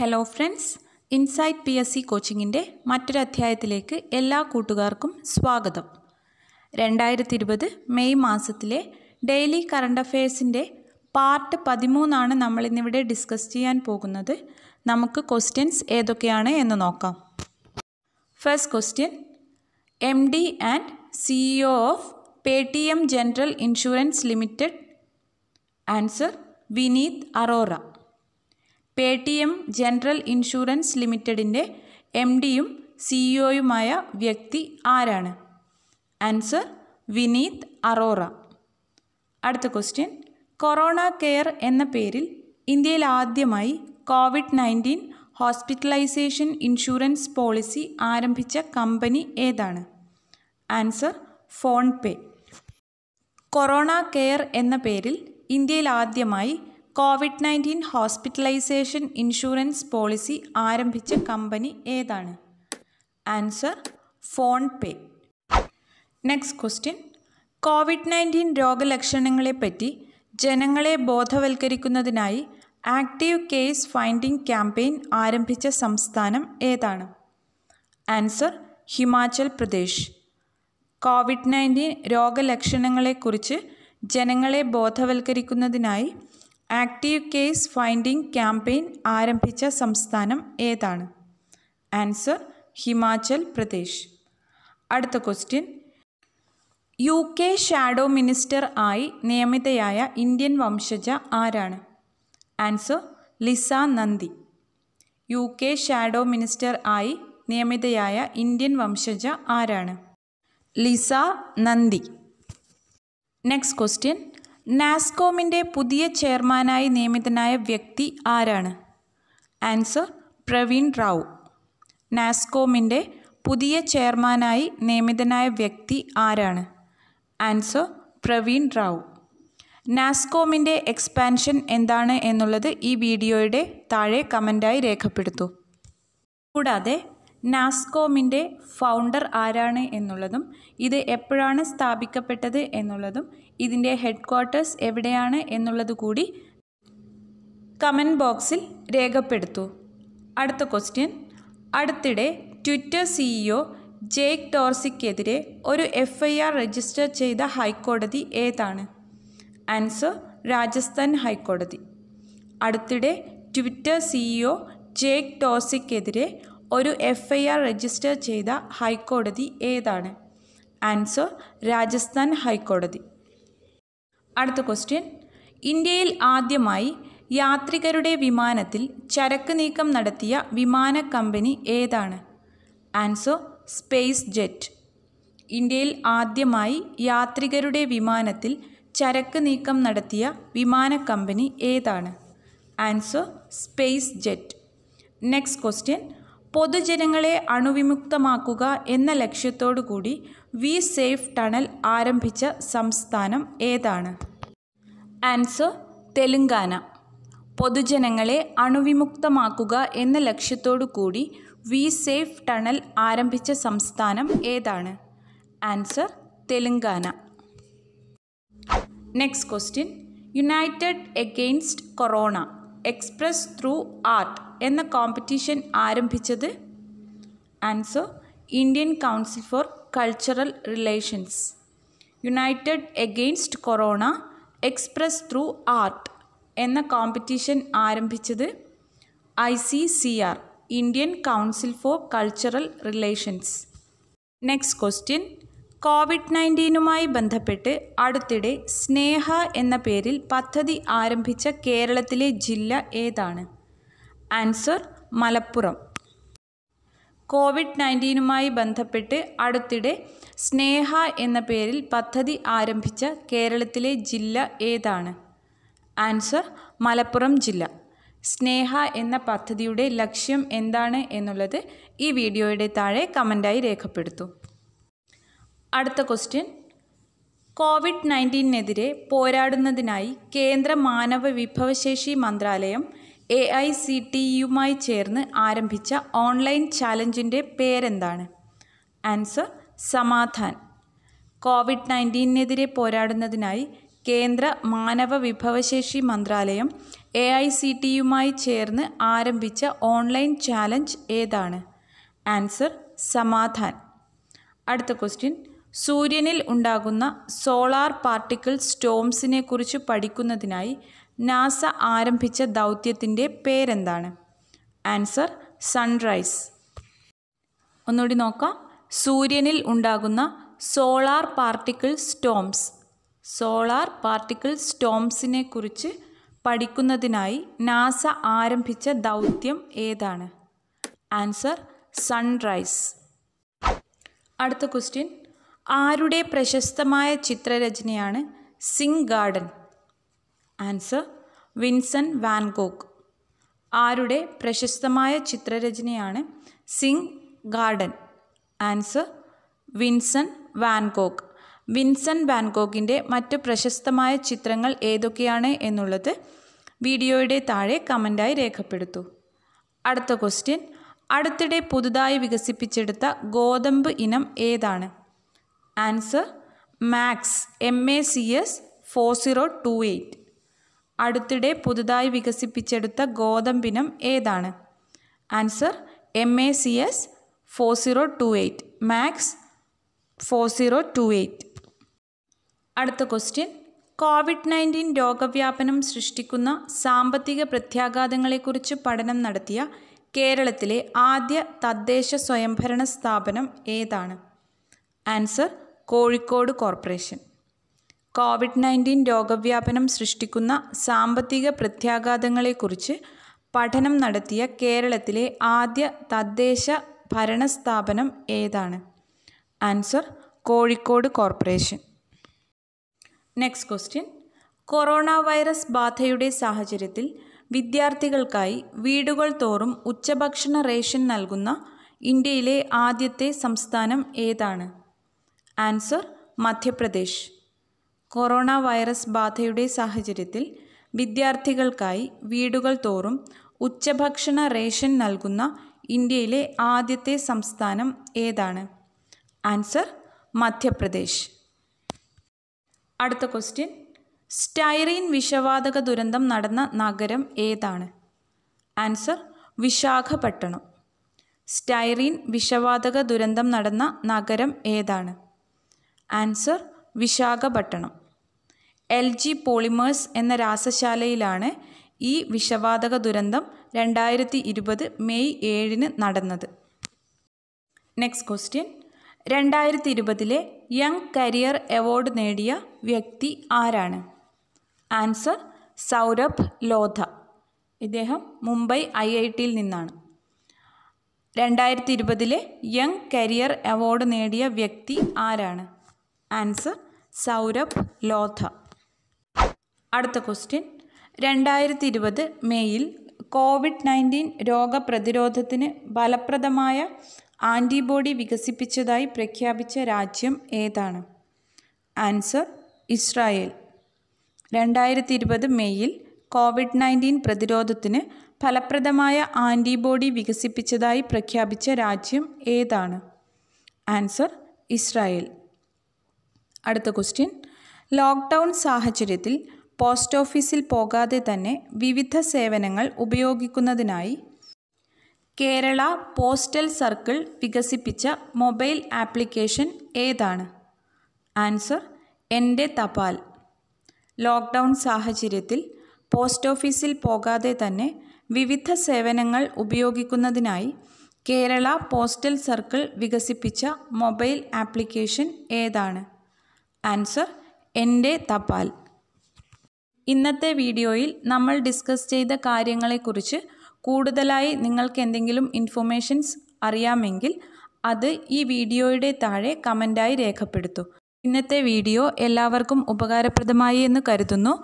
hello friends insight P S C കോച്ചിങ്ങിൻ്റെ മറ്റൊരധ്യായത്തിലേക്ക് എല്ലാ കൂട്ടുകാർക്കും സ്വാഗതം രണ്ടായിരത്തി ഇരുപത് മെയ് മാസത്തിലെ ഡെയിലി കറണ്ട് അഫയേഴ്സിൻ്റെ പാർട്ട് പതിമൂന്നാണ് നമ്മളിന്നിവിടെ ഡിസ്കസ് ചെയ്യാൻ പോകുന്നത് നമുക്ക് ക്വസ്റ്റ്യൻസ് ഏതൊക്കെയാണ് എന്ന് നോക്കാം first question M D and CEO of Paytm general insurance limited answer Vineet Arora Paytm general insurance ലിമിറ്റഡിൻ്റെ എം ഡിയും സിഇഒയുമായ വ്യക്തി ആരാണ് ആൻസർ വിനീത് അറോറ അടുത്ത ക്വസ്റ്റ്യൻ കൊറോണ കെയർ എന്ന പേരിൽ ഇന്ത്യയിൽ ആദ്യമായി covid nineteen hospitalisation insurance policy ആരംഭിച്ച കമ്പനി ഏതാണ് ആൻസർ ഫോൺപേ കൊറോണ കെയർ എന്ന പേരിൽ ഇന്ത്യയിൽ ആദ്യമായി covid nineteen hospitalisation insurance policy ആരംഭിച്ച കമ്പനി ഏതാണ് answer PhonePe next question covid nineteen രോഗലക്ഷണങ്ങളെപ്പറ്റി ജനങ്ങളെ ബോധവൽക്കരിക്കുന്നതിനായി ആക്റ്റീവ് കേസ് ഫൈൻഡിംഗ് ക്യാമ്പയിൻ ആരംഭിച്ച സംസ്ഥാനം ഏതാണ് answer Himachal Pradesh covid nineteen രോഗലക്ഷണങ്ങളെക്കുറിച്ച് ജനങ്ങളെ ബോധവൽക്കരിക്കുന്നതിനായി ആക്റ്റീവ് കേസ് ഫൈൻഡിംഗ് ക്യാമ്പയിൻ ആരംഭിച്ച സംസ്ഥാനം ഏതാണ് ആൻസർ ഹിമാചൽ പ്രദേശ് അടുത്ത question U K shadow minister ആയി നിയമിതയായ ഇന്ത്യൻ വംശജ ആരാണ് answer Lisa Nandy U K shadow minister ആയി നിയമിതയായ ഇന്ത്യൻ വംശജ ആരാണ് ലിസ നന്ദി നെക്സ്റ്റ് ക്വസ്റ്റ്യൻ നാസ്കോമിൻ്റെ പുതിയ ചെയർമാനായി നിയമിതനായ വ്യക്തി ആരാണ് ആൻസർ പ്രവീൺ റാവു നാസ്കോമിൻ്റെ പുതിയ ചെയർമാനായി നിയമിതനായ വ്യക്തി ആരാണ് ആൻസർ പ്രവീൺ റാവു നാസ്കോമിൻ്റെ എക്സ്പാൻഷൻ എന്താണ് എന്നുള്ളത് ഈ വീഡിയോയുടെ താഴെ കമൻറ്റായി രേഖപ്പെടുത്തൂ കൂടാതെ നാസ്കോമിൻ്റെ ഫൗണ്ടർ ആരാണ് എന്നുള്ളതും ഇത് എപ്പോഴാണ് സ്ഥാപിക്കപ്പെട്ടത് എന്നുള്ളതും ഇതിൻ്റെ ഹെഡ് ക്വാർട്ടേഴ്സ് എവിടെയാണ് എന്നുള്ളത് കൂടി കമൻറ്റ് ബോക്സിൽ രേഖപ്പെടുത്തൂ അടുത്ത ക്വസ്റ്റ്യൻ അടുത്തിടെ ട്വിറ്റർ സിഇഒ ജേക്ക് ടോർസിക്കെതിരെ ഒരു എഫ് ഐ ആർ രജിസ്റ്റർ ചെയ്ത ഹൈക്കോടതി ഏതാണ് ആൻസർ രാജസ്ഥാൻ ഹൈക്കോടതി അടുത്തിടെ ട്വിറ്റർ സിഇഒ ജേക്ക് ടോർസിക്കെതിരെ ഒരു എഫ് ഐ ആർ രജിസ്റ്റർ ചെയ്ത ഹൈക്കോടതി ഏതാണ് ആൻസർ രാജസ്ഥാൻ ഹൈക്കോടതി അടുത്ത ക്വസ്റ്റ്യൻ ഇന്ത്യയിൽ ആദ്യമായി യാത്രികരുടെ വിമാനത്തിൽ ചരക്ക് നീക്കം നടത്തിയ വിമാന കമ്പനി ഏതാണ് ആൻസർ സ്പേസ് ജെറ്റ് ഇന്ത്യയിൽ ആദ്യമായി യാത്രികരുടെ വിമാനത്തിൽ ചരക്ക് നീക്കം നടത്തിയ വിമാന കമ്പനി ഏതാണ് answer SpiceJet next question പൊതുജനങ്ങളെ അണുവിമുക്തമാക്കുക എന്ന ലക്ഷ്യത്തോടുകൂടി വി സേഫ് ടണൽ ആരംഭിച്ച സംസ്ഥാനം ഏതാണ് ആൻസർ തെലുങ്കാന പൊതുജനങ്ങളെ അണുവിമുക്തമാക്കുക എന്ന ലക്ഷ്യത്തോടു കൂടി വി സേഫ് ടണൽ ആരംഭിച്ച സംസ്ഥാനം ഏതാണ് answer Telangana next question united against corona express through art എന്ന കോമ്പറ്റീഷൻ ആരംഭിച്ചത് answer Indian council for cultural relations united against corona express through art എന്ന കോമ്പറ്റീഷൻ ആരംഭിച്ചത് I C C R Indian council for cultural relations next question covid നയൻറ്റീനുമായി ബന്ധപ്പെട്ട് അടുത്തിടെ സ്നേഹ എന്ന പേരിൽ പദ്ധതി ആരംഭിച്ച കേരളത്തിലെ ജില്ല ഏതാണ് ആൻസർ മലപ്പുറം കോവിഡ് നയൻറ്റീനുമായി ബന്ധപ്പെട്ട് അടുത്തിടെ സ്നേഹ എന്ന പേരിൽ പദ്ധതി ആരംഭിച്ച കേരളത്തിലെ ജില്ല ഏതാണ് ആൻസർ മലപ്പുറം ജില്ല സ്നേഹ എന്ന പദ്ധതിയുടെ ലക്ഷ്യം എന്താണ് എന്നുള്ളത് ഈ വീഡിയോയുടെ താഴെ കമൻറ്റായി രേഖപ്പെടുത്തും അടുത്ത ക്വസ്റ്റ്യൻ കോവിഡ് നയൻറ്റീനെതിരെ പോരാടുന്നതിനായി കേന്ദ്ര മാനവ വിഭവശേഷി മന്ത്രാലയം എ ഐ സി ടി യുമായി ചേർന്ന് ആരംഭിച്ച ഓൺലൈൻ ചാലഞ്ചിൻ്റെ പേരെന്താണ് ആൻസർ സമാധാൻ കോവിഡ് നയൻറ്റീനെതിരെ പോരാടുന്നതിനായി കേന്ദ്ര മാനവ വിഭവശേഷി മന്ത്രാലയം എ ഐ സി ടി യുമായി ചേർന്ന് ആരംഭിച്ച ഓൺലൈൻ ചാലഞ്ച് ഏതാണ് ആൻസർ സമാധാൻ അടുത്ത ക്വസ്റ്റ്യൻ സൂര്യനിൽ ഉണ്ടാകുന്ന സോളാർ പാർട്ടിക്കിൾ സ്റ്റോംസിനെക്കുറിച്ച് പഠിക്കുന്നതിനായി നാസ ആരംഭിച്ച ദൗത്യത്തിൻ്റെ പേരെന്താണ് ആൻസർ സൺറൈസ് ഒന്നുകൂടി നോക്കാം സൂര്യനിൽ ഉണ്ടാകുന്ന solar particle storms solar particle സ്റ്റോംസിനെ കുറിച്ച് പഠിക്കുന്നതിനായി നാസ ആരംഭിച്ച ദൗത്യം ഏതാണ് ആൻസർ സൺറൈസ് അടുത്ത ക്വസ്റ്റ്യൻ ആരുടെ പ്രശസ്തമായ ചിത്രരചനയാണ് spring garden answer Vincent Van Gogh ആരുടെ പ്രശസ്തമായ ചിത്രരചനയാണ് spring garden answer Vincent Van Gogh Vincent വാൻകോക്കിൻ്റെ മറ്റ് പ്രശസ്തമായ ചിത്രങ്ങൾ ഏതൊക്കെയാണ് എന്നുള്ളത് വീഡിയോയുടെ താഴെ കമൻ്റായി രേഖപ്പെടുത്തൂ അടുത്ത ക്വസ്റ്റ്യൻ അടുത്തിടെ പുതുതായി വികസിപ്പിച്ചെടുത്ത ഗോതമ്പ് ഇനം ഏതാണ് answer MACS M A C S four zero two eight അടുത്തിടെ പുതുതായി വികസിപ്പിച്ചെടുത്ത ഗോതമ്പിനം ഏതാണ് answer M A C S four zero two eight MACS four zero two eight അടുത്ത ക്വസ്റ്റ്യൻ കോവിഡ് നയൻറ്റീൻ രോഗവ്യാപനം സൃഷ്ടിക്കുന്ന സാമ്പത്തിക പ്രത്യാഘാതങ്ങളെക്കുറിച്ച് പഠനം നടത്തിയ കേരളത്തിലെ ആദ്യ തദ്ദേശ സ്വയംഭരണ സ്ഥാപനം ഏതാണ് answer Kozhikode corporation covid nineteen രോഗവ്യാപനം സൃഷ്ടിക്കുന്ന സാമ്പത്തിക പ്രത്യാഘാതങ്ങളെക്കുറിച്ച് പഠനം നടത്തിയ കേരളത്തിലെ ആദ്യ തദ്ദേശ ഭരണ സ്ഥാപനം ഏതാണ് answer Kozhikode corporation next question corona virus ബാധയുടെ സാഹചര്യത്തിൽ വിദ്യാർത്ഥികൾക്കായി വീടുകൾ തോറും ഉച്ചഭക്ഷണ റേഷൻ നൽകുന്ന ഇന്ത്യയിലെ ആദ്യത്തെ സംസ്ഥാനം ഏതാണ് ആൻസർ മധ്യപ്രദേശ് കൊറോണ വൈറസ് ബാധയുടെ സാഹചര്യത്തിൽ വിദ്യാർത്ഥികൾക്കായി വീടുകൾ തോറും ഉച്ചഭക്ഷണ റേഷൻ നൽകുന്ന ഇന്ത്യയിലെ ആദ്യത്തെ സംസ്ഥാനം ഏതാണ് ആൻസർ മധ്യപ്രദേശ് അടുത്ത ക്വസ്റ്റ്യൻ സ്റ്റൈറീൻ വിഷവാതക ദുരന്തം നടന്ന നഗരം ഏതാണ് ആൻസർ വിശാഖപട്ടണം സ്റ്റൈറീൻ വിഷവാതക ദുരന്തം നടന്ന നഗരം ഏതാണ് answer Visakhapatnam L G polymers എന്ന രാസശാലയിലാണ് ഈ വിഷവാതക ദുരന്തം രണ്ടായിരത്തി ഇരുപത് മെയ് ഏഴിന് നടന്നത് നെക്സ്റ്റ് ക്വസ്റ്റ്യൻ രണ്ടായിരത്തി ഇരുപതിലെ യങ് കരിയർ അവാർഡ് നേടിയ വ്യക്തി ആരാണ് ആൻസർ സൗരഭ് ലോധ ഇദ്ദേഹം മുംബൈ ഐ ഐ ടിയിൽ നിന്നാണ് രണ്ടായിരത്തി ഇരുപതിലെ യങ് കരിയർ അവാർഡ് നേടിയ വ്യക്തി ആരാണ് ആൻസർ സൗരഭ് ലോധ അടുത്ത ക്വസ്റ്റ്യൻ രണ്ടായിരത്തി ഇരുപത് മെയ്യിൽ കോവിഡ് നയൻറ്റീൻ രോഗപ്രതിരോധത്തിന് ഫലപ്രദമായ ആൻറ്റിബോഡി വികസിപ്പിച്ചതായി പ്രഖ്യാപിച്ച രാജ്യം ഏതാണ് ആൻസർ ഇസ്രായേൽ രണ്ടായിരത്തി ഇരുപത് മെയ്യിൽ കോവിഡ് നയൻറ്റീൻ പ്രതിരോധത്തിന് ഫലപ്രദമായ ആൻറ്റിബോഡി വികസിപ്പിച്ചതായി പ്രഖ്യാപിച്ച രാജ്യം ഏതാണ് ആൻസർ ഇസ്രായേൽ അടുത്ത ക്വസ്റ്റ്യൻ ലോക്ക്ഡൗൺ സാഹചര്യത്തിൽ പോസ്റ്റ് ഓഫീസിൽ പോകാതെ തന്നെ വിവിധ സേവനങ്ങൾ ഉപയോഗിക്കുന്നതിനായി കേരള പോസ്റ്റൽ സർക്കിൾ വികസിപ്പിച്ച മൊബൈൽ ആപ്ലിക്കേഷൻ ഏതാണ് ആൻസർ എൻ്റെ തപാൽ ലോക്ക്ഡൗൺ സാഹചര്യത്തിൽ പോസ്റ്റ് ഓഫീസിൽ പോകാതെ തന്നെ വിവിധ സേവനങ്ങൾ ഉപയോഗിക്കുന്നതിനായി കേരള പോസ്റ്റൽ സർക്കിൾ വികസിപ്പിച്ച മൊബൈൽ ആപ്ലിക്കേഷൻ ഏതാണ് ആൻസർ എൻ്റെ തപാൽ ഇന്നത്തെ വീഡിയോയിൽ നമ്മൾ ഡിസ്കസ് ചെയ്ത കാര്യങ്ങളെക്കുറിച്ച് കൂടുതലായി നിങ്ങൾക്ക് എന്തെങ്കിലും ഇൻഫർമേഷൻസ് അറിയാമെങ്കിൽ അത് ഈ വീഡിയോയുടെ താഴെ കമൻറ്റായി രേഖപ്പെടുത്തൂ ഇന്നത്തെ വീഡിയോ എല്ലാവർക്കും ഉപകാരപ്രദമായി എന്ന് കരുതുന്നു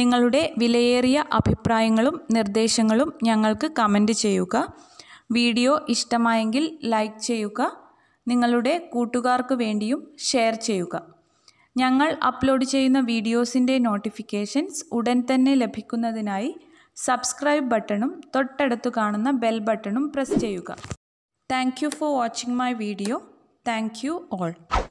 നിങ്ങളുടെ വിലയേറിയ അഭിപ്രായങ്ങളും നിർദ്ദേശങ്ങളും ഞങ്ങൾക്ക് കമൻറ്റ് ചെയ്യുക വീഡിയോ ഇഷ്ടമായെങ്കിൽ ലൈക്ക് ചെയ്യുക നിങ്ങളുടെ കൂട്ടുകാർക്ക് വേണ്ടിയും ഷെയർ ചെയ്യുക ഞങ്ങൾ അപ്ലോഡ് ചെയ്യുന്ന വീഡിയോസിൻ്റെ നോട്ടിഫിക്കേഷൻസ് ഉടൻ തന്നെ ലഭിക്കുന്നതിനായി സബ്സ്ക്രൈബ് ബട്ടണും തൊട്ടടുത്ത് കാണുന്ന ബെൽ ബട്ടണും പ്രസ് ചെയ്യുക thank for watching my video thank all